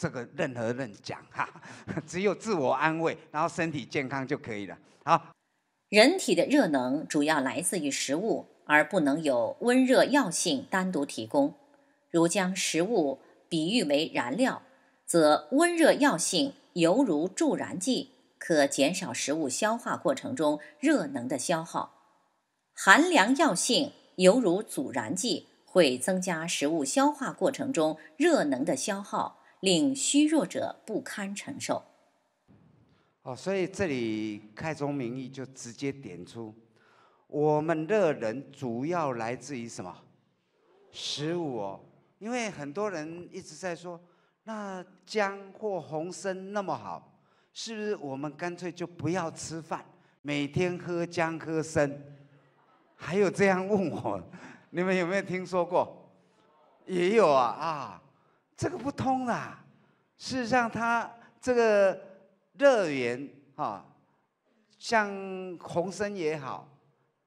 这个任何人讲哈，只有自我安慰，然后身体健康就可以了。好，人体的热能主要来自于食物，而不能有温热药性单独提供。如将食物比喻为燃料，则温热药性犹如助燃剂，可减少食物消化过程中热能的消耗；寒凉药性犹如阻燃剂，会增加食物消化过程中热能的消耗。令虚弱者不堪承受。哦，所以这里开宗明义就直接点出，我们的人主要来自于什么？食物。因为很多人一直在说，那姜或红参那么好，是不是我们干脆就不要吃饭，每天喝姜喝参？还有这样问我，你们有没有听说过？也有啊啊。这个不通啦，事实上，它这个热源哈，像红参也好，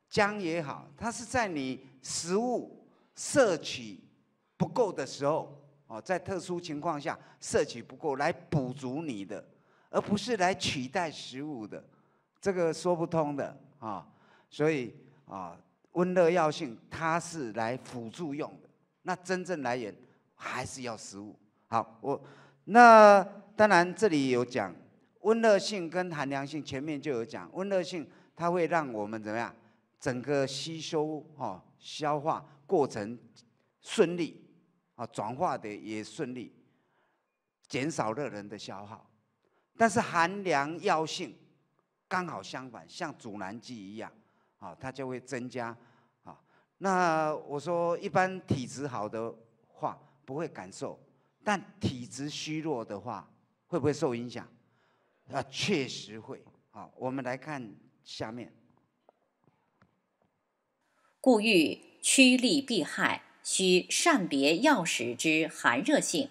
姜也好，它是在你食物摄取不够的时候，哦，在特殊情况下摄取不够来补足你的，而不是来取代食物的，这个说不通的啊。所以啊，温热药性它是来辅助用的，那真正来源还是要食物好，我那当然这里有讲温热性跟寒凉性，前面就有讲温热性，它会让我们怎么样？整个吸收哈、消化过程顺利啊，转化的也顺利，减少热能的消耗。但是寒凉药性刚好相反，像阻拦剂一样啊，它就会增加啊。那我说一般体质好的话。不会感受，但体质虚弱的话，会不会受影响？啊，确实会。好，我们来看下面。故欲趋利避害，需善别药食之寒热性。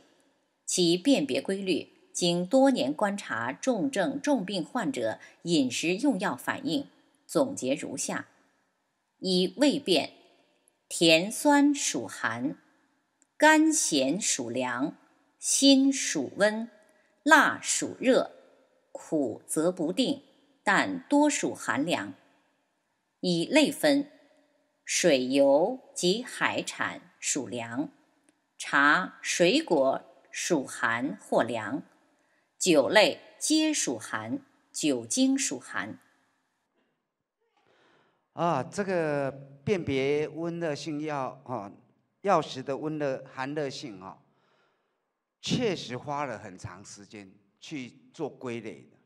其辨别规律，经多年观察重症重病患者饮食用药反应，总结如下：一、味变，甜酸属寒。甘咸属凉，辛属温，辣属热，苦则不定，但多属寒凉。以类分，水、油及海产属凉，茶、水果属寒或凉，酒类皆属寒，酒精属寒。啊，这个辨别温热性药啊。药食的温热寒热性哦，确实花了很长时间去做归类的。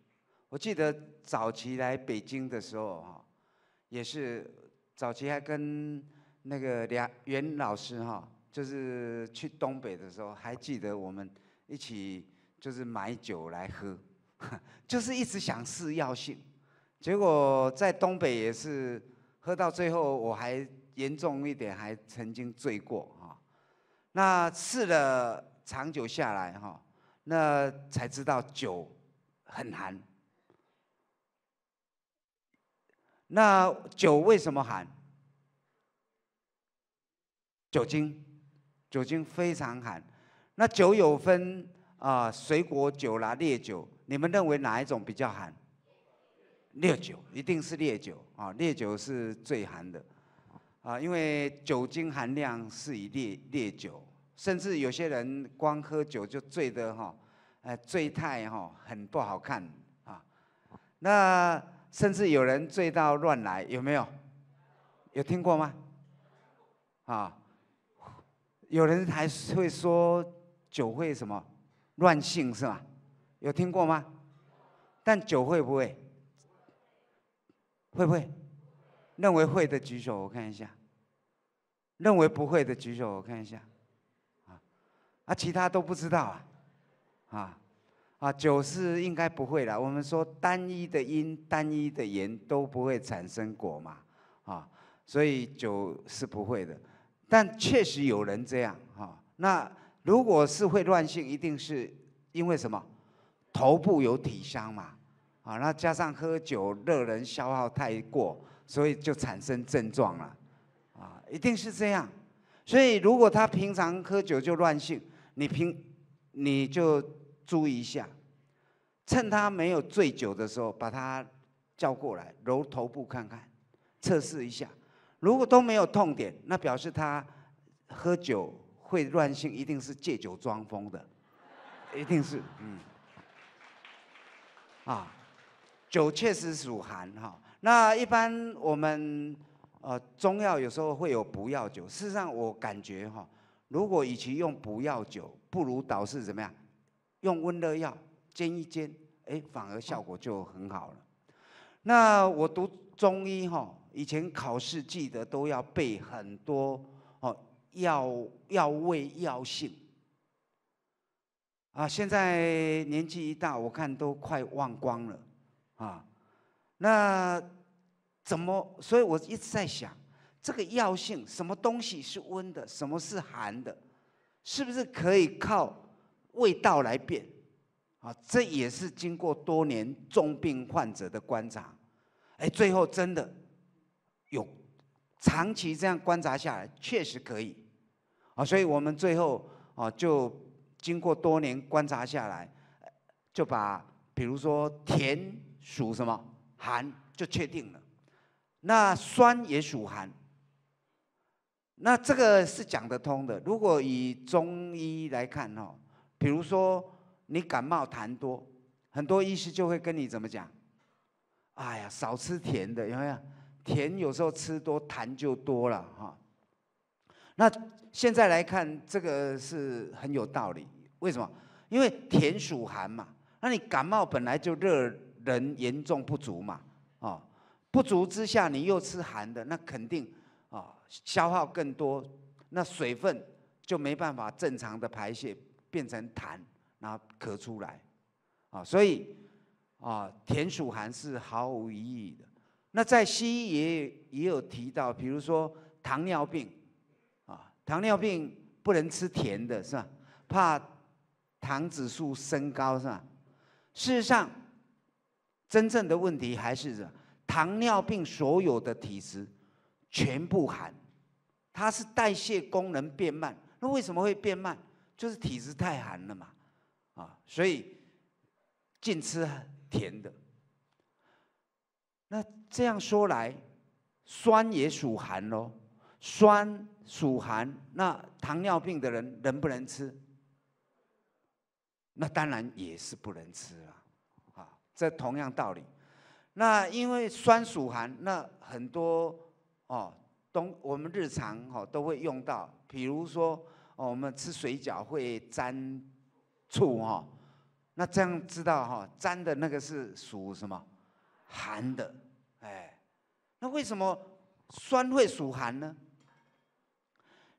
我记得早期来北京的时候哈，也是早期还跟那个梁袁老师哈，就是去东北的时候，还记得我们一起就是买酒来喝，就是一直想试药性，结果在东北也是喝到最后我还。严重一点，还曾经醉过哈。那试了长久下来哈，那才知道酒很寒。那酒为什么寒？酒精，酒精非常寒。那酒有分啊，水果酒啦，烈酒。你们认为哪一种比较寒？烈酒，一定是烈酒啊，烈酒是最寒的。啊，因为酒精含量是以烈烈酒，甚至有些人光喝酒就醉的哈，呃，醉态哈很不好看啊。那甚至有人醉到乱来，有没有？有听过吗？啊，有人还会说酒会什么乱性是吗？有听过吗？但酒会不会？会不会？认为会的举手，我看一下。认为不会的举手，我看一下。啊啊，其他都不知道啊。啊啊，酒是应该不会了。我们说单一的因、单一的缘都不会产生果嘛。啊，所以酒是不会的。但确实有人这样。哈，那如果是会乱性，一定是因为什么？头部有体伤嘛。啊，那加上喝酒热人消耗太过，所以就产生症状了。啊，一定是这样，所以如果他平常喝酒就乱性，你平你就注意一下，趁他没有醉酒的时候，把他叫过来揉头部看看，测试一下，如果都没有痛点，那表示他喝酒会乱性，一定是借酒装疯的，一定是，嗯，啊，酒确实属寒哈，那一般我们。呃，中药有时候会有补药酒。事实上，我感觉哈，如果与其用补药酒，不如倒是怎么样，用温热药煎一煎，哎，反而效果就很好了。那我读中医哈，以前考试记得都要背很多哦，药药味药性啊。现在年纪一大，我看都快忘光了啊。那。怎么？所以我一直在想，这个药性，什么东西是温的，什么是寒的，是不是可以靠味道来变？啊，这也是经过多年重病患者的观察，哎，最后真的有长期这样观察下来，确实可以，啊，所以我们最后啊，就经过多年观察下来，就把比如说甜属什么寒就确定了。那酸也属寒，那这个是讲得通的。如果以中医来看哦，比如说你感冒痰多，很多医师就会跟你怎么讲？哎呀，少吃甜的，因为甜有时候吃多痰就多了哈。那现在来看，这个是很有道理。为什么？因为甜属寒嘛，那你感冒本来就热，人严重不足嘛，哦。不足之下，你又吃寒的，那肯定啊，消耗更多，那水分就没办法正常的排泄，变成痰，然后咳出来，啊，所以啊，甜暑寒是毫无意义的。那在西医也也有提到，比如说糖尿病，啊，糖尿病不能吃甜的是吧？怕糖指数升高是吧？事实上，真正的问题还是。糖尿病所有的体质全部寒，它是代谢功能变慢。那为什么会变慢？就是体质太寒了嘛，啊，所以禁吃甜的。那这样说来，酸也属寒咯，酸属寒，那糖尿病的人能不能吃？那当然也是不能吃了，啊，这同样道理。那因为酸属寒，那很多哦，都我们日常哈都会用到，比如说我们吃水饺会沾醋哈，那这样知道哈，沾的那个是属什么寒的，哎，那为什么酸会属寒呢？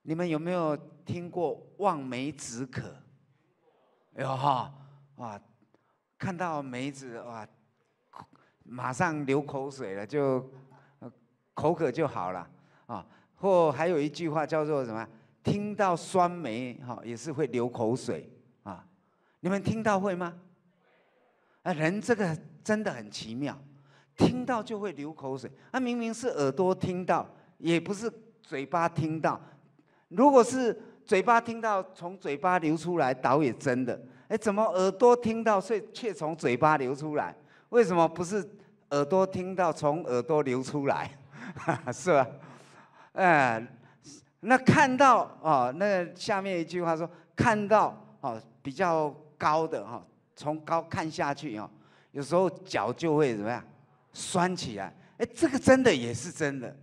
你们有没有听过望梅止渴？有哈，哇，看到梅子哇。马上流口水了，就口渴就好了啊。或还有一句话叫做什么？听到酸梅哈也是会流口水啊。你们听到会吗？啊，人这个真的很奇妙，听到就会流口水。那明明是耳朵听到，也不是嘴巴听到。如果是嘴巴听到，从嘴巴流出来倒也真的。哎，怎么耳朵听到，却却从嘴巴流出来？为什么不是耳朵听到从耳朵流出来，是吧？哎，那看到哦，那下面一句话说，看到哦比较高的哈，从高看下去哦，有时候脚就会怎么样，酸起来。哎，这个真的也是真的，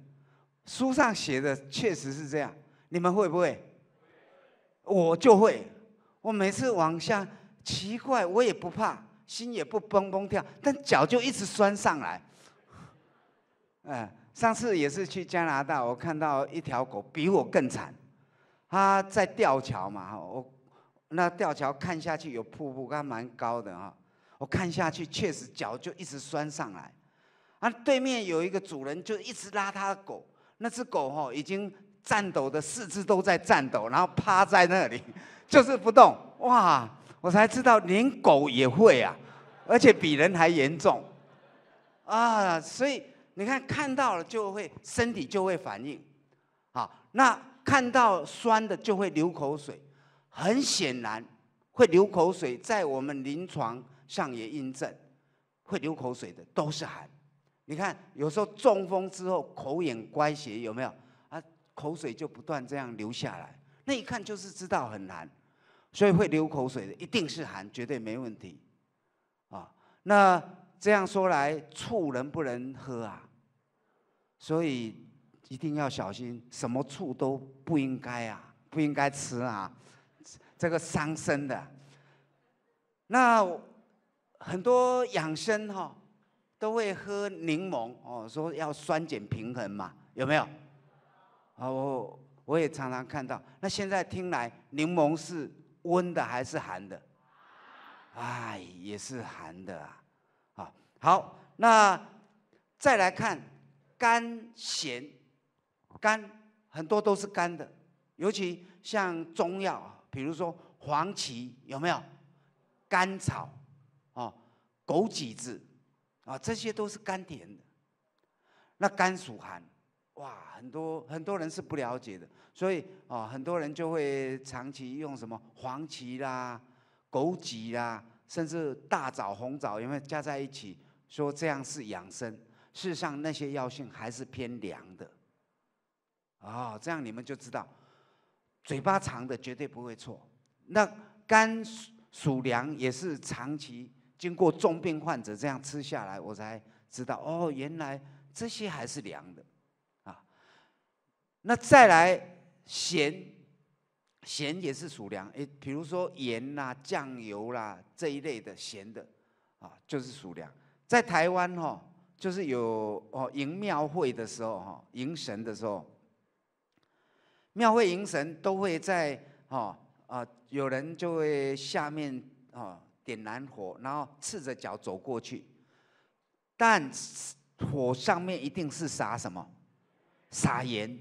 书上写的确实是这样。你们会不会？我就会，我每次往下，奇怪我也不怕。心也不蹦蹦跳，但脚就一直酸上来。哎，上次也是去加拿大，我看到一条狗比我更惨，它在吊桥嘛，我那吊桥看下去有瀑布，它蛮高的啊。我看下去确实脚就一直酸上来，啊，对面有一个主人就一直拉他的狗，那只狗哈已经颤抖的四肢都在颤抖，然后趴在那里 就是不动，哇！我才知道，连狗也会啊，而且比人还严重，啊，所以你看看到了就会身体就会反应，好，那看到酸的就会流口水，很显然会流口水，在我们临床上也印证，会流口水的都是寒。你看有时候中风之后口眼歪斜有没有啊，口水就不断这样流下来，那一看就是知道很寒。所以会流口水的一定是寒，绝对没问题，啊。那这样说来，醋能不能喝啊？所以一定要小心，什么醋都不应该啊，不应该吃啊，这个伤身的。那很多养生哈都会喝柠檬哦，说要酸碱平衡嘛，有没有？啊，我我也常常看到。那现在听来，柠檬是。温的还是寒的？哎，也是寒的啊！啊，好，那再来看甘咸，甘很多都是甘的，尤其像中药啊，比如说黄芪有没有？甘草，哦，枸杞子，啊，这些都是甘甜的。那甘属寒，哇，很多很多人是不了解的。所以，啊，很多人就会长期用什么黄芪啦、枸杞啦，甚至大枣、红枣，因为加在一起，说这样是养生。事实上，那些药性还是偏凉的。哦，这样你们就知道，嘴巴长的绝对不会错。那甘属凉也是长期经过重病患者这样吃下来，我才知道，哦，原来这些还是凉的。啊，那再来。咸，咸也是属粮。诶，比如说盐啦、酱油啦这一类的咸的，啊，就是属粮。在台湾哦，就是有哦，迎庙会的时候哈，迎神的时候，庙会迎神都会在哈啊，有人就会下面啊点燃火，然后赤着脚走过去，但火上面一定是撒什么？撒盐。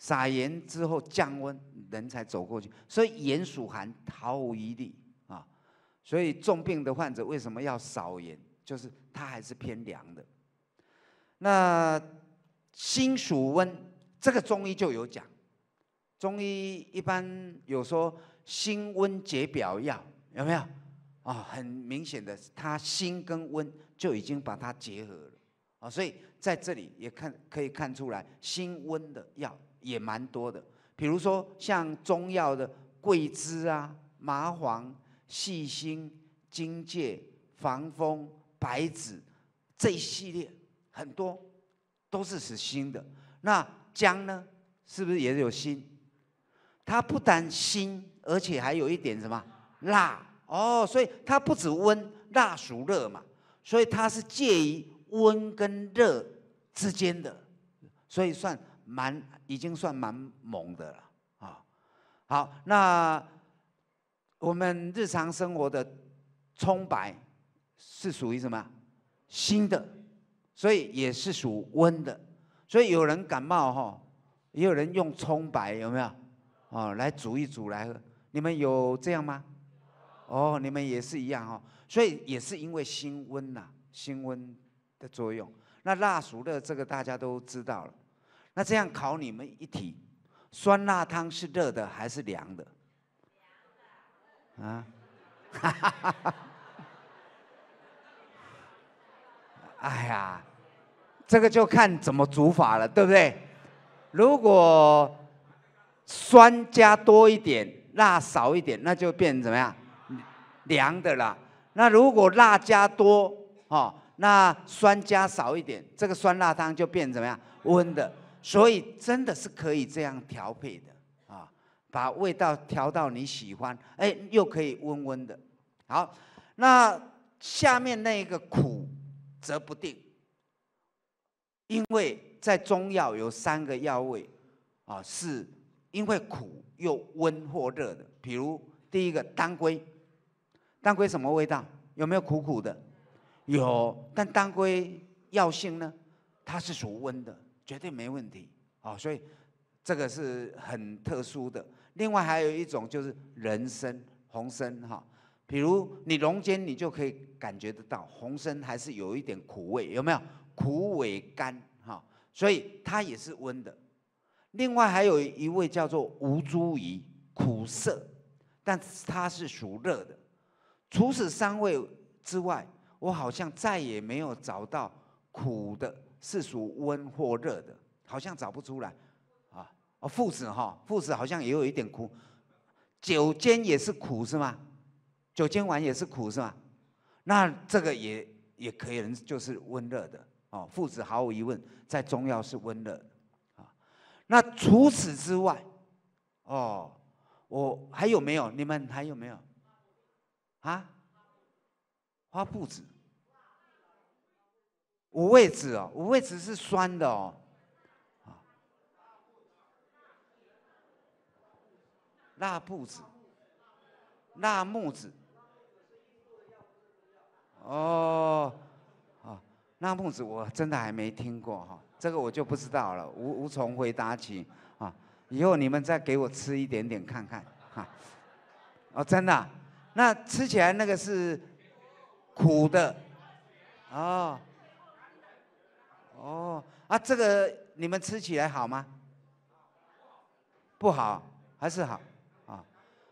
撒盐之后降温，人才走过去。所以盐属寒毫无一利啊！所以重病的患者为什么要少盐？就是它还是偏凉的。那心属温这个中医就有讲，中医一般有说心温解表药有没有啊？很明显的，它心跟温就已经把它结合了啊！所以在这里也看可以看出来，心温的药。也蛮多的，比如说像中药的桂枝啊、麻黄、细辛、荆芥、防风、白芷这一系列，很多都是使心的。那姜呢，是不是也有心？它不但辛，而且还有一点什么辣哦，所以它不止温，辣属热嘛，所以它是介于温跟热之间的，所以算。蛮已经算蛮猛的了啊！好，那我们日常生活的葱白是属于什么？新的，所以也是属温的。所以有人感冒哈，也有人用葱白有没有？哦，来煮一煮来喝，你们有这样吗？哦，你们也是一样哦。所以也是因为辛温呐，辛温的作用。那辣熟的这个大家都知道了。那这样考你们一题，酸辣汤是热的还是凉的？啊？哎呀，这个就看怎么煮法了，对不对？如果酸加多一点，辣少一点，那就变怎么样？凉的啦。那如果辣加多，哦，那酸加少一点，这个酸辣汤就变怎么样？温的。所以真的是可以这样调配的啊，把味道调到你喜欢，哎，又可以温温的。好，那下面那个苦则不定，因为在中药有三个药味啊，是因为苦又温或热的。比如第一个当归，当归什么味道？有没有苦苦的？有，但当归药性呢？它是属温的。绝对没问题哦，所以这个是很特殊的。另外还有一种就是人参、红参哈，比如你龙间你就可以感觉得到红参还是有一点苦味，有没有苦味甘哈？所以它也是温的。另外还有一位叫做吴茱萸，苦涩，但它是属热的。除此三味之外，我好像再也没有找到苦的。是属温或热的，好像找不出来，啊，哦，附子哈，附子好像也有一点苦，酒煎也是苦是吗？酒煎丸也是苦是吗？那这个也也可以，就是温热的哦。附子毫无疑问在中药是温热，的啊，那除此之外，哦，我还有没有？你们还有没有？啊？花附子。五味子哦，五味子是酸的哦，啊，辣布子，辣木子，哦，哦，辣木子我真的还没听过哈，这个我就不知道了，无无从回答，起啊，以后你们再给我吃一点点看看哈，哦，真的，那吃起来那个是苦的，哦。哦，啊，这个你们吃起来好吗？不好还是好啊？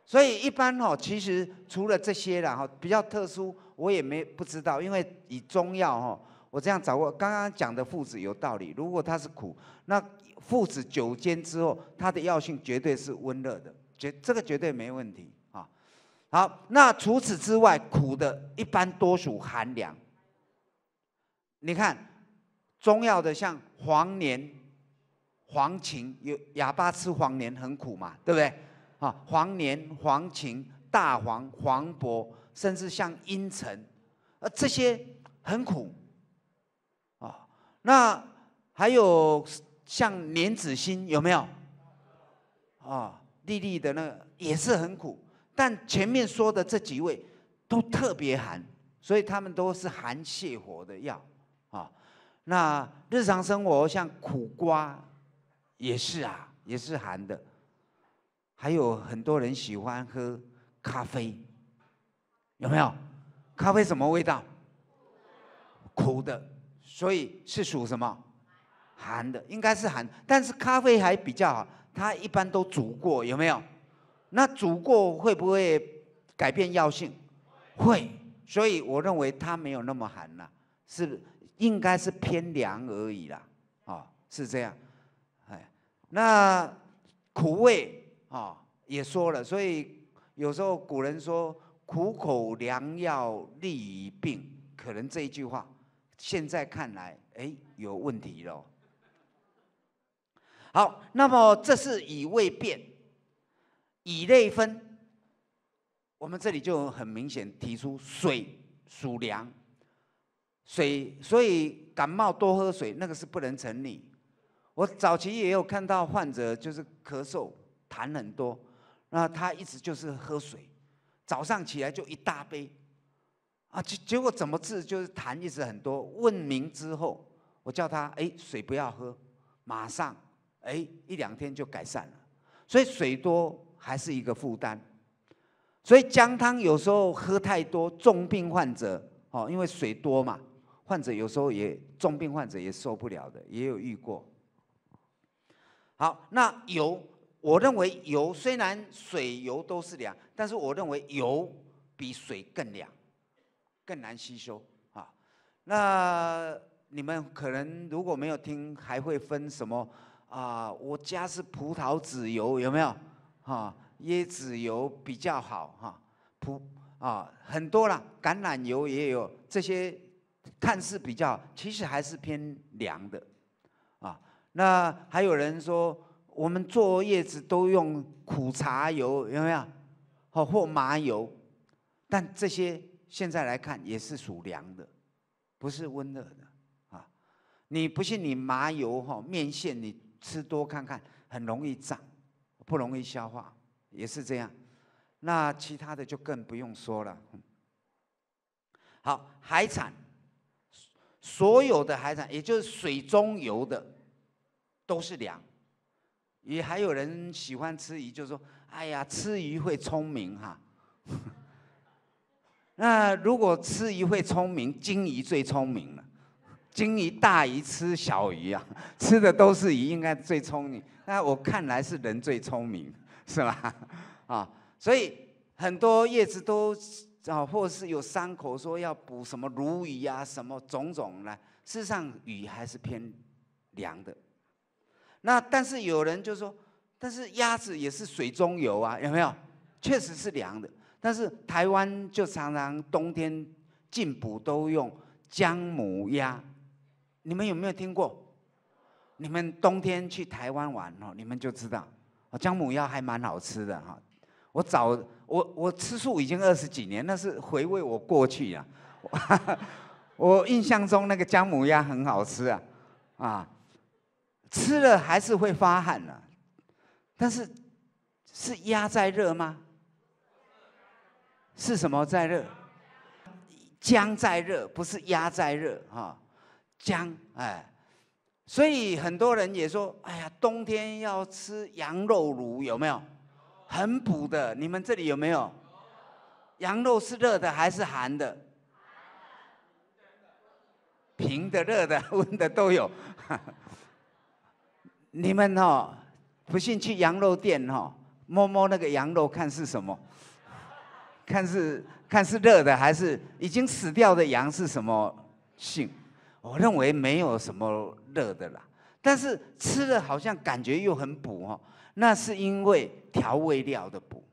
所以一般哦，其实除了这些，然后比较特殊，我也没不知道，因为以中药哈，我这样掌握。刚刚讲的附子有道理，如果它是苦，那附子酒煎之后，它的药性绝对是温热的，绝这个绝对没问题啊。好，那除此之外，苦的一般多属寒凉。你看。中药的像黄连、黄芩，有哑巴吃黄连很苦嘛，对不对？啊，黄连、黄芩、大黄、黄柏，甚至像茵陈，啊，这些很苦。啊，那还有像莲子心有没有？啊，粒粒的那个也是很苦。但前面说的这几位都特别寒，所以他们都是寒泻火的药。那日常生活像苦瓜，也是啊，也是寒的。还有很多人喜欢喝咖啡，有没有？咖啡什么味道？苦的，所以是属什么？寒的，应该是寒。但是咖啡还比较好，它一般都煮过，有没有？那煮过会不会改变药性？会，所以我认为它没有那么寒了，是。应该是偏凉而已啦，啊，是这样，哎，那苦味啊也说了，所以有时候古人说苦口良药利于病，可能这一句话现在看来哎有问题喽。好，那么这是以味变，以类分，我们这里就很明显提出水属凉。水，所以感冒多喝水那个是不能成立。我早期也有看到患者就是咳嗽痰很多，那他一直就是喝水，早上起来就一大杯，啊结结果怎么治就是痰一直很多。问明之后，我叫他哎水不要喝，马上哎一两天就改善了。所以水多还是一个负担。所以姜汤有时候喝太多，重病患者哦，因为水多嘛。患者有时候也重病患者也受不了的，也有遇过。好，那油，我认为油虽然水油都是凉，但是我认为油比水更凉，更难吸收啊。那你们可能如果没有听，还会分什么啊？我家是葡萄籽油，有没有啊？椰子油比较好哈，葡啊很多啦，橄榄油也有这些。看似比较，其实还是偏凉的，啊，那还有人说我们做叶子都用苦茶油有没有？好或麻油，但这些现在来看也是属凉的，不是温热的啊。你不信？你麻油哈面线你吃多看看，很容易胀，不容易消化，也是这样。那其他的就更不用说了。好，海产。所有的海产，也就是水中游的，都是凉。也还有人喜欢吃鱼，就说：“哎呀，吃鱼会聪明哈。”那如果吃鱼会聪明，金鱼最聪明了。金鱼大鱼吃小鱼啊，吃的都是鱼，应该最聪明。那我看来是人最聪明，是吧？啊，所以很多叶子都。然或是有伤口，说要补什么鲈鱼呀，什么种种呢？事实上，雨还是偏凉的。那但是有人就说，但是鸭子也是水中游啊，有没有？确实是凉的。但是台湾就常常冬天进补都用姜母鸭，你们有没有听过？你们冬天去台湾玩哦，你们就知道姜母鸭还蛮好吃的哈。我早。我我吃素已经二十几年，那是回味我过去呀。我印象中那个姜母鸭很好吃啊，啊，吃了还是会发汗啊。但是是鸭在热吗？是什么在热？姜在热，不是鸭在热啊。姜哎，所以很多人也说，哎呀，冬天要吃羊肉炉有没有？很补的，你们这里有没有？羊肉是热的还是寒的？平的、热的、温的都有。你们哦，不信去羊肉店哦，摸摸那个羊肉看是什么，看是看是热的还是已经死掉的羊是什么性？我认为没有什么热的啦，但是吃了好像感觉又很补哦。那是因为调味料的补，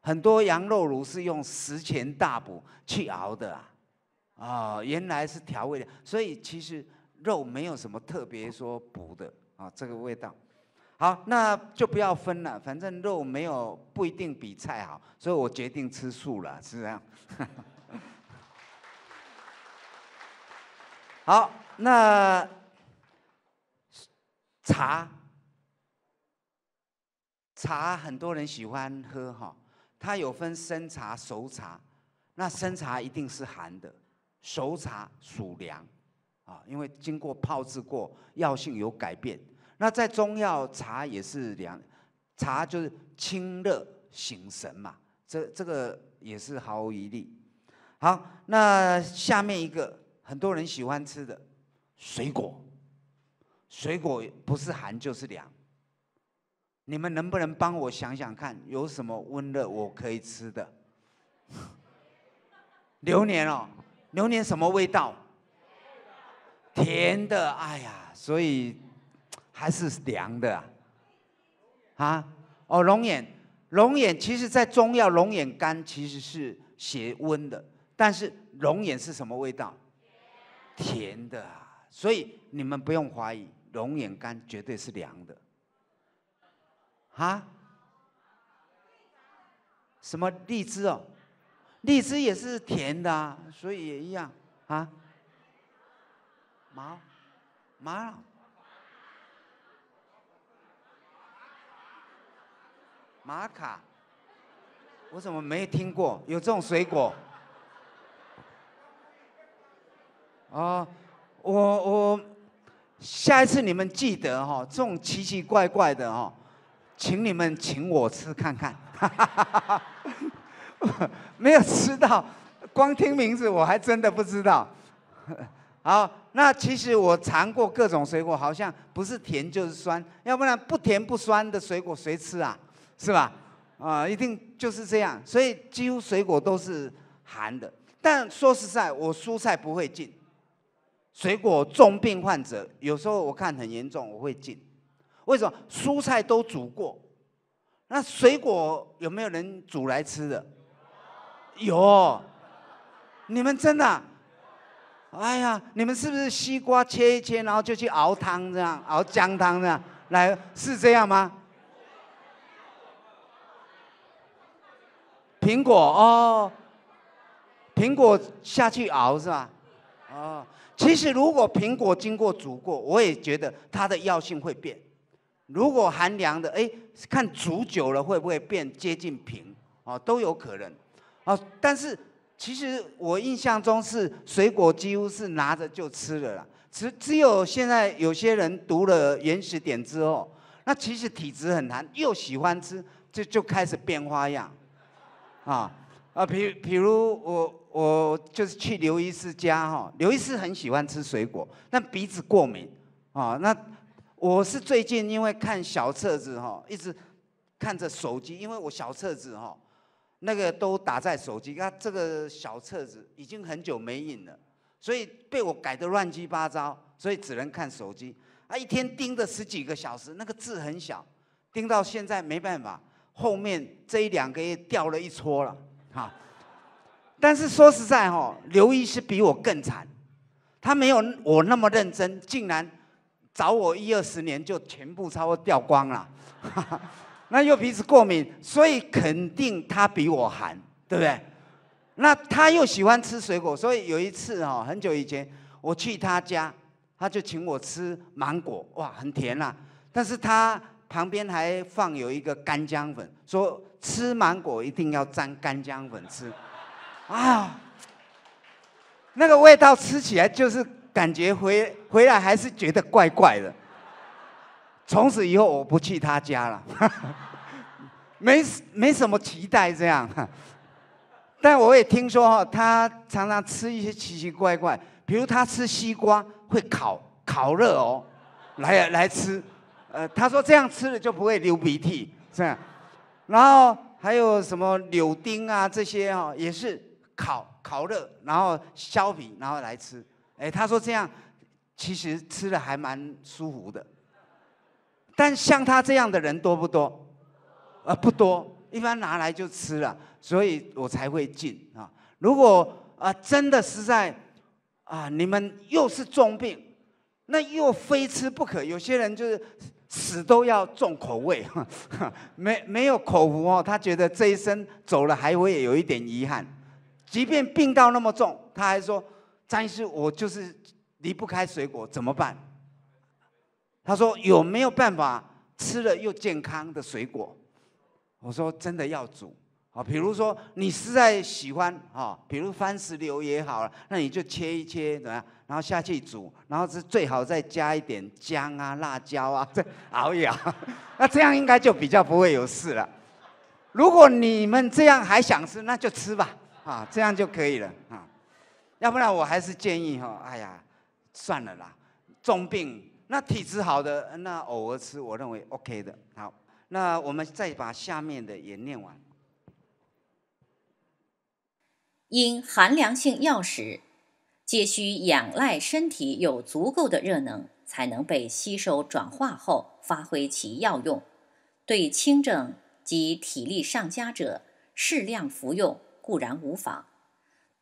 很多羊肉炉是用十全大补去熬的啊，啊，原来是调味料，所以其实肉没有什么特别说补的啊，这个味道，好，那就不要分了，反正肉没有不一定比菜好，所以我决定吃素了，是这样。好，那茶。茶很多人喜欢喝哈，它有分生茶、熟茶，那生茶一定是寒的，熟茶属凉，啊，因为经过泡制过，药性有改变。那在中药，茶也是凉，茶就是清热醒神嘛，这这个也是毫无疑虑。好，那下面一个很多人喜欢吃的水果，水果不是寒就是凉。你们能不能帮我想想看，有什么温热我可以吃的？榴 莲哦，榴莲什么味道？甜的，哎呀，所以还是凉的啊。啊，哦，龙眼，龙眼其实在中药龙眼干其实是邪温的，但是龙眼是什么味道？甜的啊，所以你们不用怀疑，龙眼干绝对是凉的。啊，什么荔枝哦，荔枝也是甜的啊，所以也一样啊。玛玛玛卡，我怎么没听过有这种水果？哦，我我，下一次你们记得哈，这种奇奇怪怪的哈。请你们请我吃看看，没有吃到，光听名字我还真的不知道。好，那其实我尝过各种水果，好像不是甜就是酸，要不然不甜不酸的水果谁吃啊？是吧？啊，一定就是这样，所以几乎水果都是寒的。但说实在，我蔬菜不会进，水果重病患者有时候我看很严重，我会进。为什么蔬菜都煮过？那水果有没有人煮来吃的？有，你们真的？哎呀，你们是不是西瓜切一切，然后就去熬汤这样，熬姜汤这样，来是这样吗？苹果哦，苹果下去熬是吧？哦，其实如果苹果经过煮过，我也觉得它的药性会变。如果寒凉的，哎，看煮久了会不会变接近平，哦，都有可能，啊，但是其实我印象中是水果几乎是拿着就吃了啦，只只有现在有些人读了《原始点》之后，那其实体质很寒，又喜欢吃，就就开始变花样，啊，啊，比比如我我就是去刘医师家哈，刘医师很喜欢吃水果，但鼻子过敏，啊，那。我是最近因为看小册子哈，一直看着手机，因为我小册子哈，那个都打在手机。那看这个小册子已经很久没印了，所以被我改得乱七八糟，所以只能看手机。啊，一天盯着十几个小时，那个字很小，盯到现在没办法。后面这一两个月掉了一撮了哈。但是说实在哈，刘医是比我更惨，他没有我那么认真，竟然。早我一二十年就全部差不多掉光了，那又鼻子过敏，所以肯定他比我寒，对不对？那他又喜欢吃水果，所以有一次哦，很久以前我去他家，他就请我吃芒果，哇，很甜啦。但是他旁边还放有一个干姜粉，说吃芒果一定要沾干姜粉吃，啊，那个味道吃起来就是。感觉回回来还是觉得怪怪的，从此以后我不去他家了，没没什么期待这样。但我也听说哈，他常常吃一些奇奇怪怪，比如他吃西瓜会烤烤热哦，来来吃，呃，他说这样吃了就不会流鼻涕这样。然后还有什么柳丁啊这些哈，也是烤烤热，然后削皮，然后来吃。哎，他说这样其实吃了还蛮舒服的，但像他这样的人多不多？呃，不多，一般拿来就吃了，所以我才会进啊。如果啊，真的实在啊，你们又是重病，那又非吃不可。有些人就是死都要重口味，没没有口福哦，他觉得这一生走了还会有一点遗憾，即便病到那么重，他还说。张医师，我就是离不开水果，怎么办？他说有没有办法吃了又健康的水果？我说真的要煮啊，比如说你实在喜欢啊，比如番石榴也好了，那你就切一切怎么样？然后下去煮，然后是最好再加一点姜啊、辣椒啊，再 熬一熬，那这样应该就比较不会有事了。如果你们这样还想吃，那就吃吧啊，这样就可以了啊。要不然我还是建议哈，哎呀，算了啦，重病那体质好的那偶尔吃，我认为 OK 的。好，那我们再把下面的也念完。因寒凉性药食，皆需仰赖身体有足够的热能，才能被吸收转化后发挥其药用。对轻症及体力上佳者，适量服用固然无妨。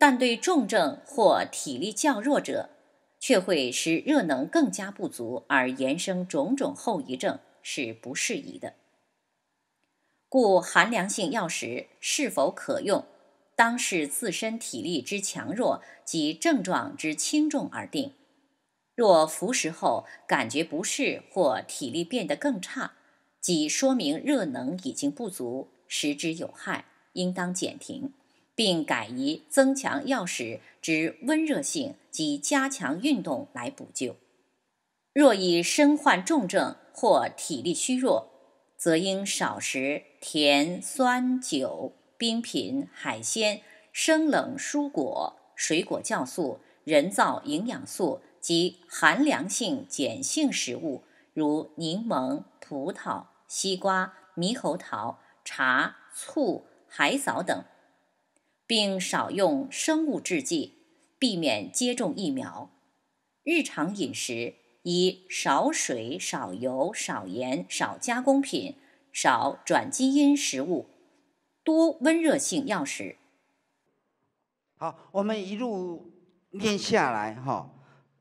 但对重症或体力较弱者，却会使热能更加不足，而延生种种后遗症，是不适宜的。故寒凉性药食是否可用，当视自身体力之强弱及症状之轻重而定。若服食后感觉不适或体力变得更差，即说明热能已经不足，食之有害，应当减停。并改以增强药食之温热性及加强运动来补救。若已身患重症或体力虚弱，则应少食甜、酸、酒、冰品、海鲜、生冷蔬果、水果酵素、人造营养素及寒凉性碱性食物，如柠檬、葡萄、西瓜、猕猴桃、茶、醋、海藻等。并少用生物制剂，避免接种疫苗，日常饮食以少水、少油、少盐、少加工品、少转基因食物，多温热性药食。好，我们一路念下来哈，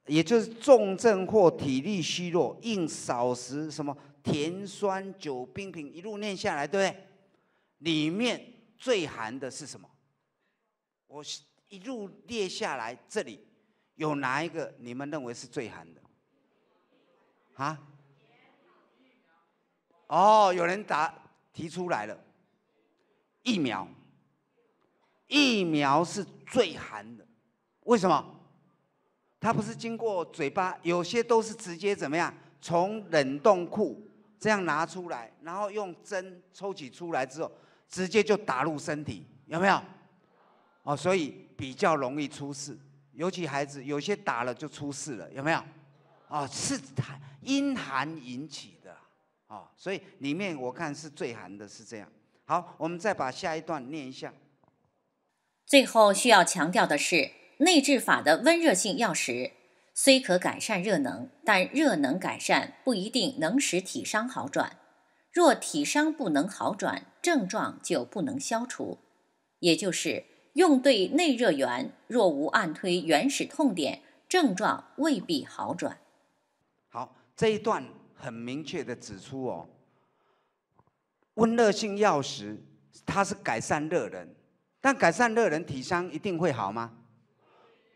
也就是重症或体力虚弱应少食什么甜酸酒冰品，一路念下来，对不对？里面最寒的是什么？我一路列下来，这里有哪一个你们认为是最寒的？啊？哦，有人答提出来了，疫苗，疫苗是最寒的，为什么？它不是经过嘴巴，有些都是直接怎么样，从冷冻库这样拿出来，然后用针抽取出来之后，直接就打入身体，有没有？哦，所以比较容易出事，尤其孩子有些打了就出事了，有没有？哦，是寒阴寒引起的哦，所以里面我看是最寒的，是这样。好，我们再把下一段念一下。最后需要强调的是，内治法的温热性药食虽可改善热能，但热能改善不一定能使体伤好转。若体伤不能好转，症状就不能消除，也就是。用对内热源，若无按推原始痛点，症状未必好转。好，这一段很明确地指出哦，温热性药食，它是改善热人，但改善热人体伤一定会好吗？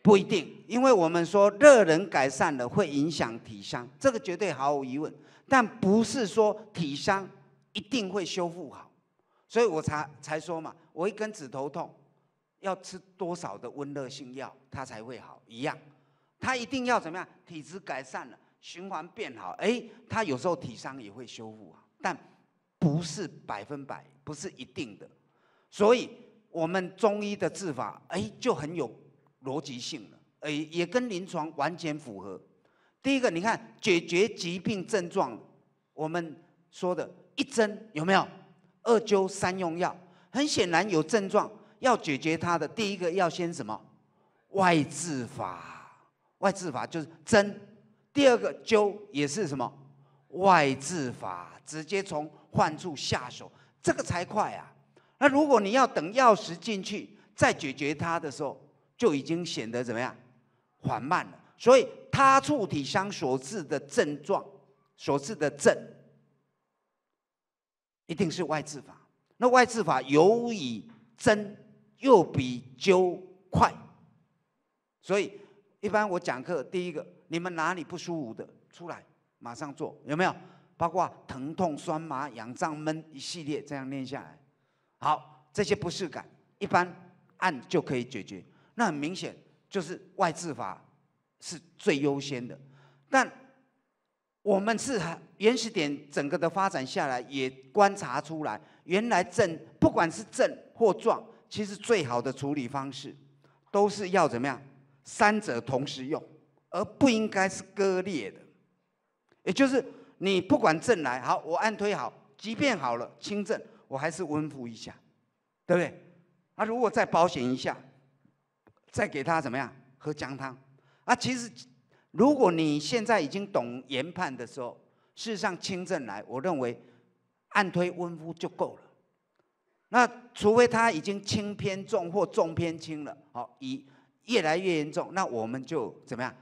不一定，因为我们说热人改善了会影响体伤，这个绝对毫无疑问。但不是说体伤一定会修复好，所以我才才说嘛，我一根指头痛。要吃多少的温热性药，他才会好一样，他一定要怎么样？体质改善了，循环变好，哎，他有时候体伤也会修复啊，但不是百分百，不是一定的。所以我们中医的治法，哎，就很有逻辑性了，哎，也跟临床完全符合。第一个，你看解决疾病症状，我们说的一针有没有？二灸三用药，很显然有症状。要解决它的第一个要先什么外治法，外治法就是针；第二个灸也是什么外治法，直接从患处下手，这个才快啊。那如果你要等药石进去再解决它的时候，就已经显得怎么样缓慢了。所以他处体相所致的症状、所致的症，一定是外治法。那外治法有以针。又比灸快，所以一般我讲课第一个，你们哪里不舒服的出来，马上做有没有？包括疼痛、酸麻、胀闷一系列，这样练下来，好，这些不适感一般按就可以解决。那很明显就是外治法是最优先的，但我们是原始点整个的发展下来，也观察出来，原来症不管是症或状，其实最好的处理方式，都是要怎么样？三者同时用，而不应该是割裂的。也就是你不管正来好，我按推好，即便好了轻症，我还是温敷一下，对不对？啊，如果再保险一下，再给他怎么样？喝姜汤。啊，其实如果你现在已经懂研判的时候，事实上轻症来，我认为按推温敷就够了。那除非他已经轻偏重或重偏轻了，好，已越来越严重，那我们就怎么样？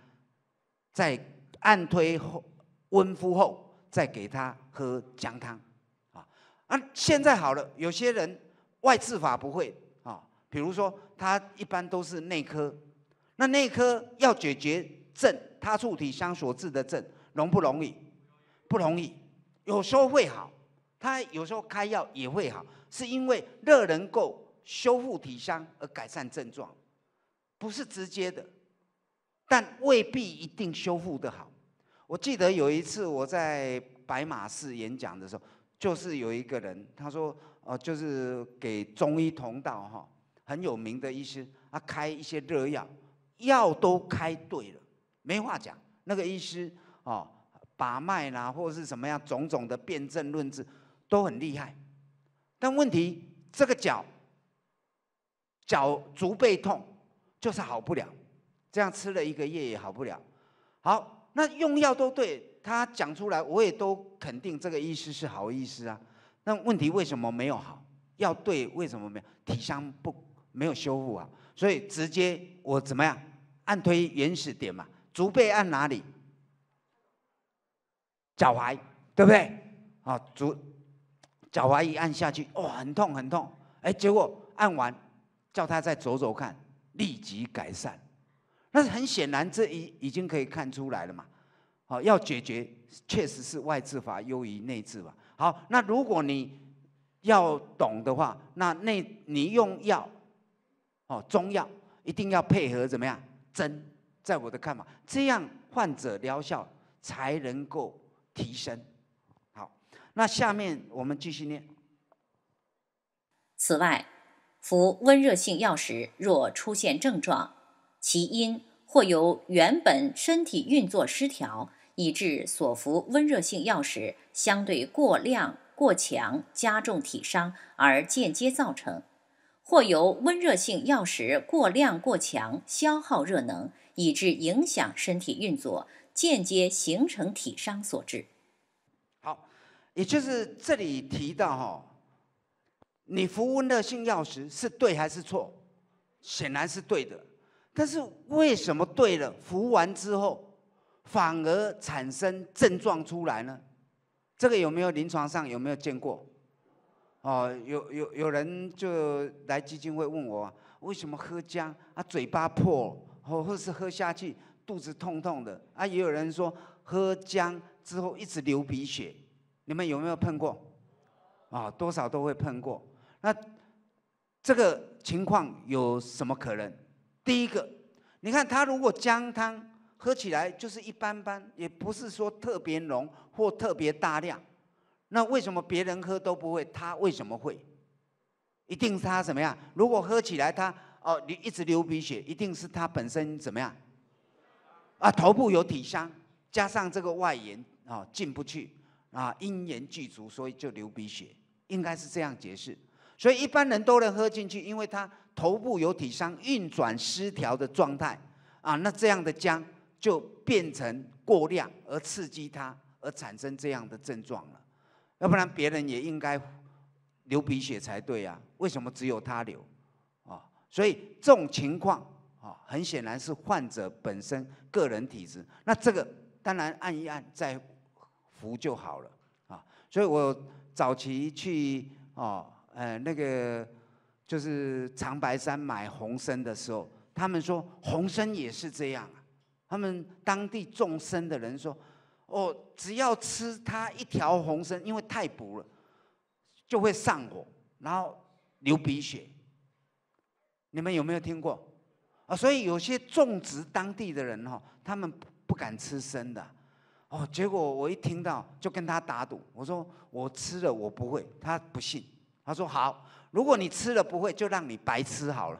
在按推后温敷后再给他喝姜汤，啊，啊，现在好了。有些人外治法不会啊，比如说他一般都是内科，那内科要解决症，他处体相所致的症容不容易？不容易，有时候会好。他有时候开药也会好，是因为热能够修复体香而改善症状，不是直接的，但未必一定修复的好。我记得有一次我在白马寺演讲的时候，就是有一个人他说，哦，就是给中医同道哈，很有名的医师，他开一些热药，药都开对了，没话讲。那个医师哦，把脉啦，或是什么样种种的辨证论治。都很厉害，但问题这个脚脚足背痛就是好不了，这样吃了一个月也好不了。好，那用药都对他讲出来，我也都肯定这个医师是好医师啊。那问题为什么没有好？要对为什么没有？体伤不没有修复啊，所以直接我怎么样按推原始点嘛？足背按哪里？脚踝对不对？啊，足。脚踝一按下去，哇，很痛很痛！哎，结果按完，叫他再走走看，立即改善。那很显然，这一已经可以看出来了嘛。哦，要解决，确实是外治法优于内治嘛。好，那如果你要懂的话，那内你用药，哦，中药一定要配合怎么样针，在我的看法，这样患者疗效才能够提升。那下面我们继续念。此外，服温热性药时，若出现症状，其因或由原本身体运作失调，以致所服温热性药时相对过量、过强，加重体伤而间接造成；或由温热性药时过量、过强，消耗热能，以致影响身体运作，间接形成体伤所致。也就是这里提到哈，你服温热性药时是对还是错？显然是对的，但是为什么对了服完之后反而产生症状出来呢？这个有没有临床上有没有见过？哦，有有有人就来基金会问我，为什么喝姜啊嘴巴破，或或是喝下去肚子痛痛的啊？也有人说喝姜之后一直流鼻血。你们有没有碰过？啊，多少都会碰过。那这个情况有什么可能？第一个，你看他如果姜汤喝起来就是一般般，也不是说特别浓或特别大量。那为什么别人喝都不会，他为什么会？一定是他怎么样？如果喝起来他哦，你一直流鼻血，一定是他本身怎么样？啊，头部有体香，加上这个外延，啊进不去。啊，因缘具足，所以就流鼻血，应该是这样解释。所以一般人都能喝进去，因为他头部有体伤，运转失调的状态，啊，那这样的姜就变成过量而刺激他，而产生这样的症状了。要不然别人也应该流鼻血才对呀？为什么只有他流？啊，所以这种情况啊，很显然是患者本身个人体质。那这个当然按一按在。福就好了啊，所以我早期去哦，呃，那个就是长白山买红参的时候，他们说红参也是这样，他们当地种参的人说，哦，只要吃它一条红参，因为太补了，就会上火，然后流鼻血。你们有没有听过？啊，所以有些种植当地的人哈，他们不敢吃生的。哦，结果我一听到就跟他打赌，我说我吃了我不会，他不信，他说好，如果你吃了不会，就让你白吃好了。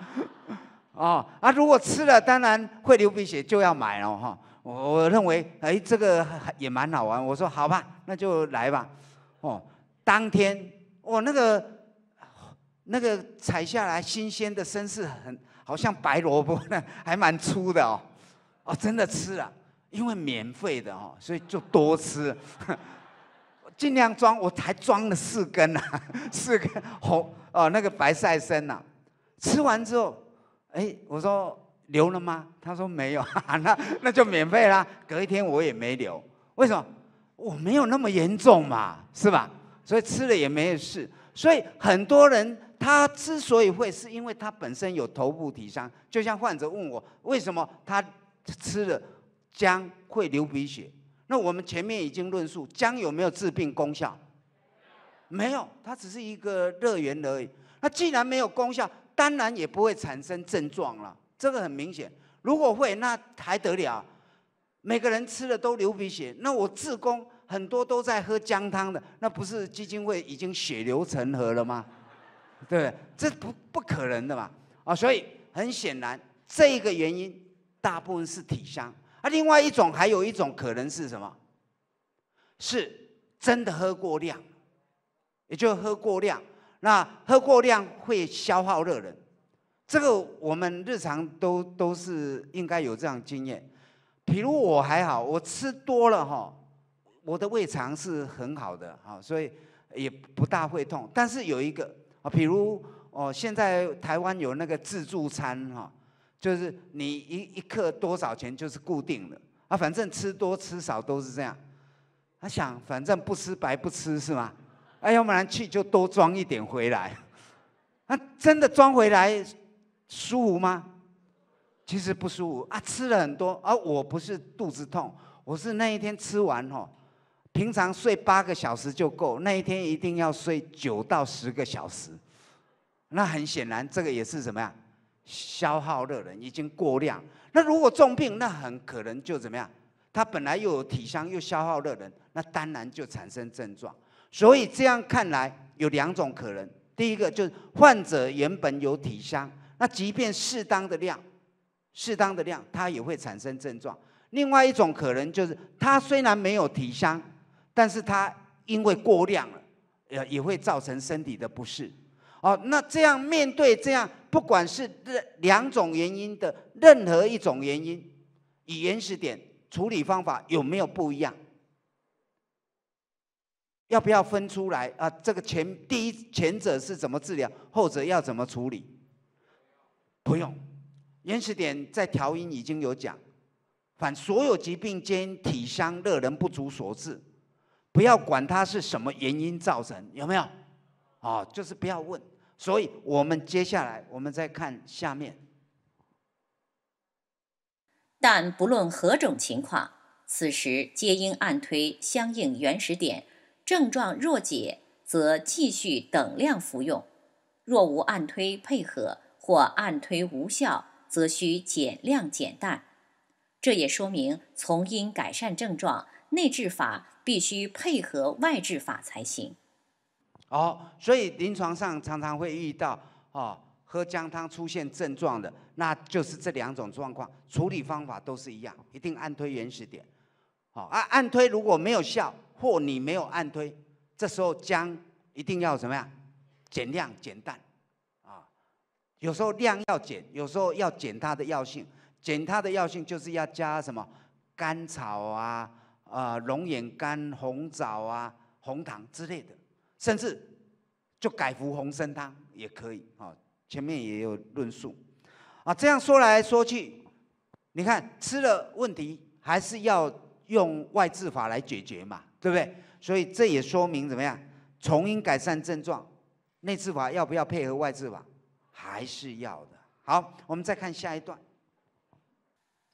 哦，啊，如果吃了当然会流鼻血，就要买了哈。我认为哎，这个也蛮好玩。我说好吧，那就来吧。哦，当天我那个那个采下来新鲜的身柿，很好像白萝卜，还蛮粗的哦。哦，真的吃了。因为免费的哦，所以就多吃，尽量装，我才装了四根呐，四根红哦那个白晒生呐，吃完之后，哎，我说留了吗？他说没有，那那就免费啦。隔一天我也没留，为什么？我没有那么严重嘛，是吧？所以吃了也没有事。所以很多人他之所以会，是因为他本身有头部体伤，就像患者问我，为什么他吃了？姜会流鼻血，那我们前面已经论述姜有没有治病功效，没有，它只是一个热源而已。那既然没有功效，当然也不会产生症状了，这个很明显。如果会，那还得了？每个人吃了都流鼻血，那我自宫很多都在喝姜汤的，那不是基金会已经血流成河了吗？对，这不不可能的嘛。啊，所以很显然，这个原因大部分是体香。啊，另外一种还有一种可能是什么？是真的喝过量，也就喝过量。那喝过量会消耗热能，这个我们日常都都是应该有这样经验。比如我还好，我吃多了哈，我的胃肠是很好的哈，所以也不大会痛。但是有一个啊，比如哦，现在台湾有那个自助餐哈。就是你一一克多少钱，就是固定的啊，反正吃多吃少都是这样。他想，反正不吃白不吃是吗？哎，要不然去就多装一点回来。那真的装回来舒服吗？其实不舒服啊，吃了很多啊，我不是肚子痛，我是那一天吃完吼，平常睡八个小时就够，那一天一定要睡九到十个小时。那很显然，这个也是什么呀？消耗热能已经过量，那如果重病，那很可能就怎么样？他本来又有体香，又消耗热能，那当然就产生症状。所以这样看来有两种可能：第一个就是患者原本有体香，那即便适当的量，适当的量，它也会产生症状；另外一种可能就是他虽然没有体香，但是他因为过量了，也也会造成身体的不适。哦，那这样面对这样，不管是任两种原因的任何一种原因，以原始点处理方法有没有不一样？要不要分出来啊？这个前第一前者是怎么治疗，后者要怎么处理？不用，原始点在调音已经有讲，凡所有疾病皆因体伤热人不足所致，不要管它是什么原因造成，有没有？啊，就是不要问。所以我们接下来，我们再看下面。但不论何种情况，此时皆应按推相应原始点。症状若解，则继续等量服用；若无按推配合或按推无效，则需减量减淡。这也说明，从因改善症状，内治法必须配合外治法才行。哦，所以临床上常常会遇到哦，喝姜汤出现症状的，那就是这两种状况，处理方法都是一样，一定按推原始点。好，按按推如果没有效，或你没有按推，这时候姜一定要怎么样？减量减淡啊，有时候量要减，有时候要减它的药性，减它的药性就是要加什么？甘草啊，呃，龙眼干、红枣啊、红糖之类的。甚至就改服红参汤也可以啊。前面也有论述啊。这样说来说去，你看吃了问题，还是要用外治法来解决嘛，对不对？所以这也说明怎么样？从因改善症状，内治法要不要配合外治法，还是要的。好，我们再看下一段。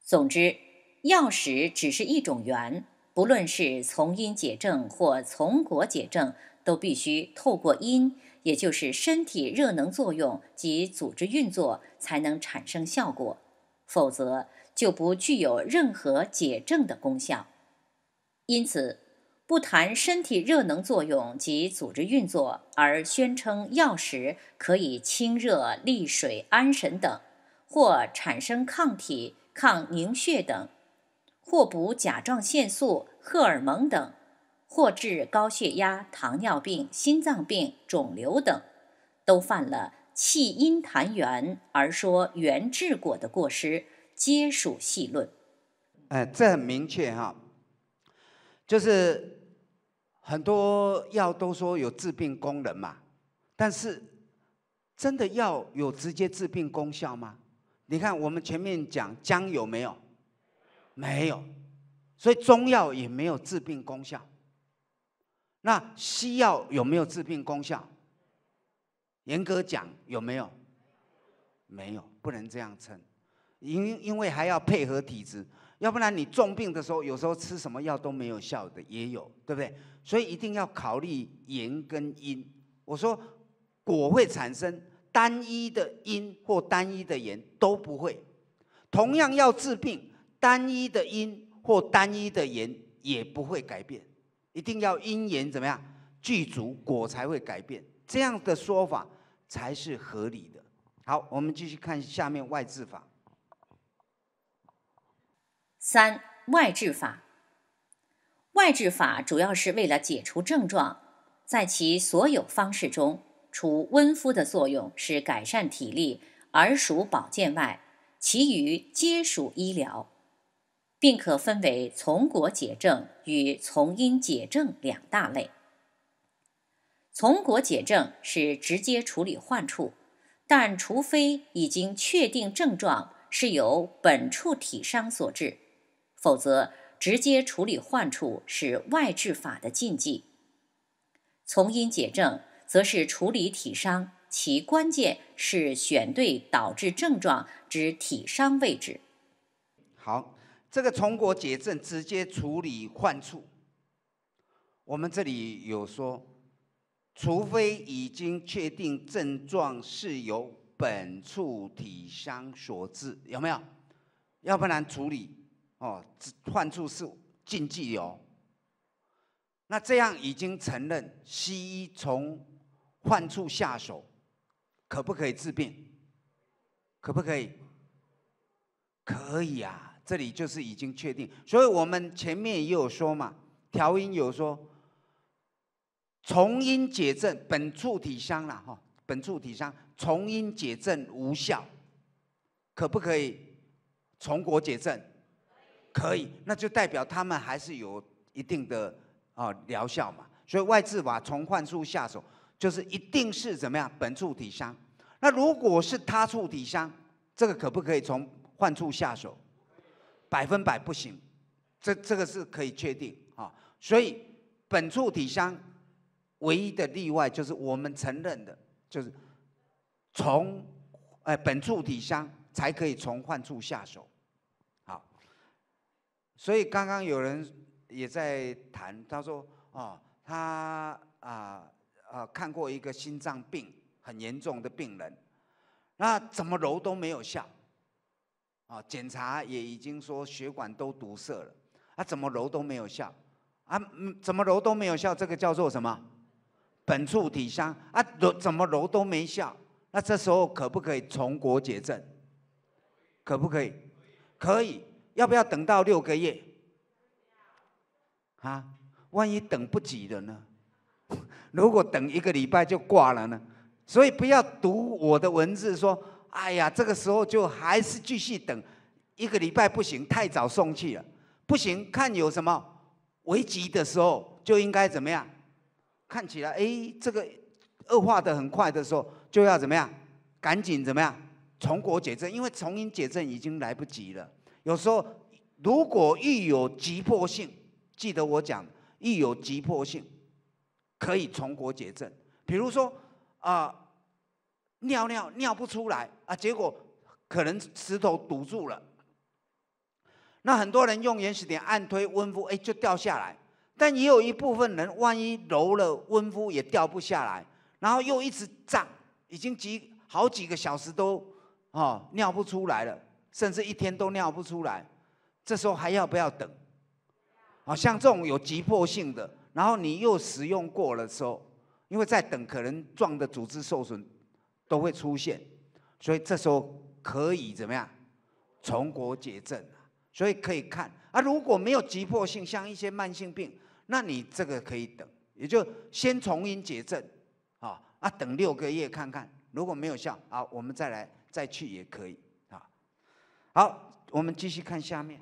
总之，药食只是一种源，不论是从因解症或从果解症。都必须透过因，也就是身体热能作用及组织运作，才能产生效果，否则就不具有任何解症的功效。因此，不谈身体热能作用及组织运作，而宣称药食可以清热利水、安神等，或产生抗体、抗凝血等，或补甲状腺素、荷尔蒙等。或治高血压、糖尿病、心脏病、肿瘤等，都犯了气因痰源而说源治果的过失，皆属细论。哎，这很明确哈，就是很多药都说有治病功能嘛，但是真的药有直接治病功效吗？你看我们前面讲姜有没有？没有，所以中药也没有治病功效。那西药有没有治病功效？严格讲有没有？没有，不能这样称，因因为还要配合体质，要不然你重病的时候，有时候吃什么药都没有效的也有，对不对？所以一定要考虑因跟因。我说果会产生单一的因或单一的因都不会，同样要治病，单一的因或单一的因也不会改变。一定要因缘怎么样具足果才会改变，这样的说法才是合理的。好，我们继续看下面外治法。三外治法，外治法主要是为了解除症状，在其所有方式中，除温敷的作用是改善体力而属保健外，其余皆属医疗。并可分为从果解症与从因解症两大类。从果解症是直接处理患处，但除非已经确定症状是由本处体伤所致，否则直接处理患处是外治法的禁忌。从因解症则是处理体伤，其关键是选对导致症状之体伤位置。好。这个从国解症，直接处理患处。我们这里有说，除非已经确定症状是由本处体伤所致，有没有？要不然处理哦，患处是禁忌哦。那这样已经承认西医从患处下手，可不可以治病？可不可以？可以啊。这里就是已经确定，所以我们前面也有说嘛，调音有说，重音解症本处体伤了哈，本处体伤重音解症无效，可不可以从国解症？可以，那就代表他们还是有一定的啊疗效嘛。所以外治法从患处下手，就是一定是怎么样本处体伤。那如果是他处体伤，这个可不可以从患处下手？百分百不行，这这个是可以确定啊。所以本处体相唯一的例外就是我们承认的，就是从哎本处体相才可以从患处下手，好。所以刚刚有人也在谈，他说哦，他啊呃看过一个心脏病很严重的病人，那怎么揉都没有效。啊，检查也已经说血管都堵塞了，啊，怎么揉都没有效，啊，怎么揉都没有效，这个叫做什么？本处体伤啊，揉怎么揉都没效，那这时候可不可以从国结症？可不可以？可以，要不要等到六个月？啊，万一等不及了呢？如果等一个礼拜就挂了呢？所以不要读我的文字说。哎呀，这个时候就还是继续等，一个礼拜不行，太早送去了，不行，看有什么危急的时候就应该怎么样？看起来，哎，这个恶化的很快的时候，就要怎么样？赶紧怎么样？从国解政，因为从因解政已经来不及了。有时候，如果一有急迫性，记得我讲，一有急迫性，可以从国解政。比如说，啊。尿尿尿不出来啊，结果可能石头堵住了。那很多人用延时点按推温敷，哎，就掉下来。但也有一部分人，万一揉了温敷也掉不下来，然后又一直胀，已经几好几个小时都哦尿不出来了，甚至一天都尿不出来。这时候还要不要等？啊，像这种有急迫性的，然后你又使用过了时候，因为在等，可能撞的组织受损。都会出现，所以这时候可以怎么样，从国解症，所以可以看啊。如果没有急迫性，像一些慢性病，那你这个可以等，也就先从因解症，啊啊，等六个月看看，如果没有效啊，我们再来再去也可以啊。好，我们继续看下面。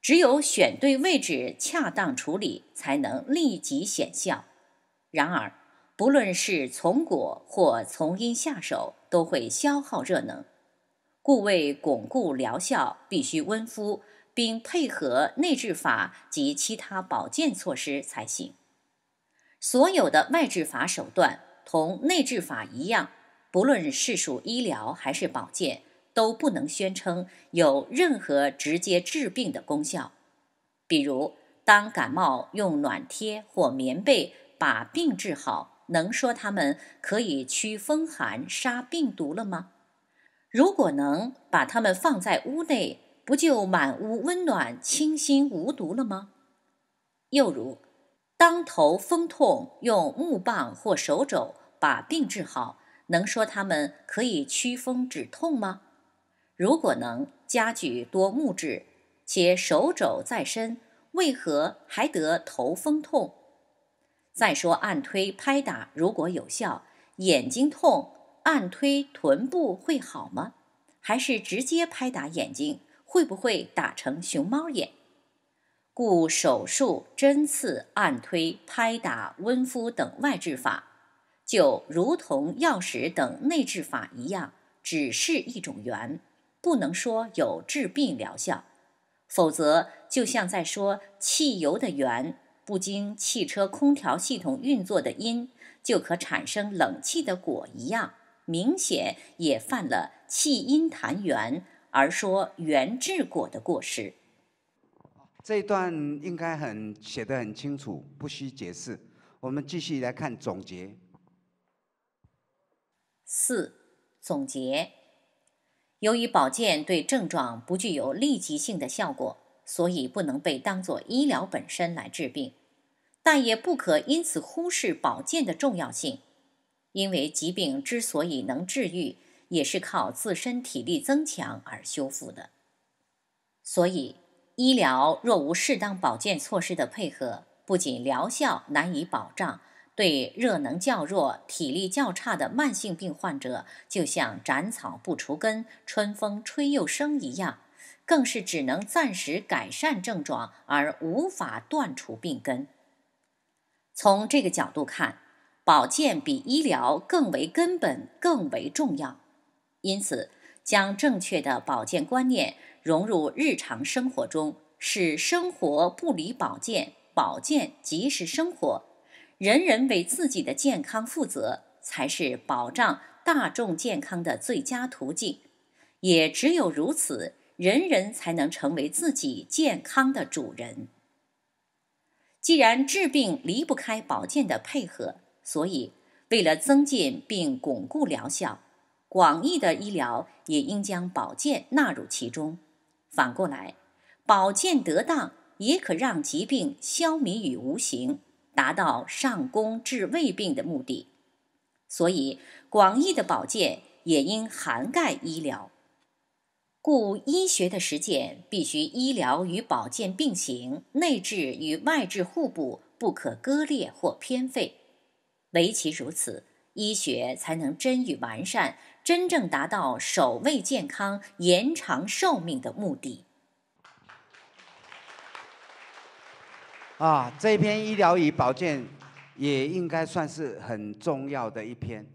只有选对位置，恰当处理，才能立即显效。然而。不论是从果或从因下手，都会消耗热能，故为巩固疗效，必须温敷，并配合内治法及其他保健措施才行。所有的外治法手段同内治法一样，不论是属医疗还是保健，都不能宣称有任何直接治病的功效。比如，当感冒用暖贴或棉被把病治好。能说它们可以驱风寒、杀病毒了吗？如果能把它们放在屋内，不就满屋温暖、清新、无毒了吗？又如，当头风痛，用木棒或手肘把病治好，能说它们可以驱风止痛吗？如果能，家具多木质，且手肘在身，为何还得头风痛？再说按推拍打如果有效，眼睛痛按推臀部会好吗？还是直接拍打眼睛？会不会打成熊猫眼？故手术针刺按推拍打温敷等外治法，就如同药食等内治法一样，只是一种缘，不能说有治病疗效，否则就像在说汽油的源不经汽车空调系统运作的因，就可产生冷气的果一样，明显也犯了气因谈缘而说缘治果的过失。这一段应该很写得很清楚，不需解释。我们继续来看总结。四、总结：由于保健对症状不具有立即性的效果，所以不能被当作医疗本身来治病。但也不可因此忽视保健的重要性，因为疾病之所以能治愈，也是靠自身体力增强而修复的。所以，医疗若无适当保健措施的配合，不仅疗效难以保障，对热能较弱、体力较差的慢性病患者，就像斩草不除根，春风吹又生一样，更是只能暂时改善症状，而无法断除病根。从这个角度看，保健比医疗更为根本、更为重要。因此，将正确的保健观念融入日常生活中，使生活不离保健，保健即是生活。人人为自己的健康负责，才是保障大众健康的最佳途径。也只有如此，人人才能成为自己健康的主人。既然治病离不开保健的配合，所以为了增进并巩固疗效，广义的医疗也应将保健纳入其中。反过来，保健得当也可让疾病消弭于无形，达到上工治未病的目的。所以，广义的保健也应涵盖医疗。故医学的实践必须医疗与保健并行，内治与外治互补，不可割裂或偏废。唯其如此，医学才能臻于完善，真正达到守卫健康、延长寿命的目的。啊，这篇《医疗与保健》也应该算是很重要的一篇。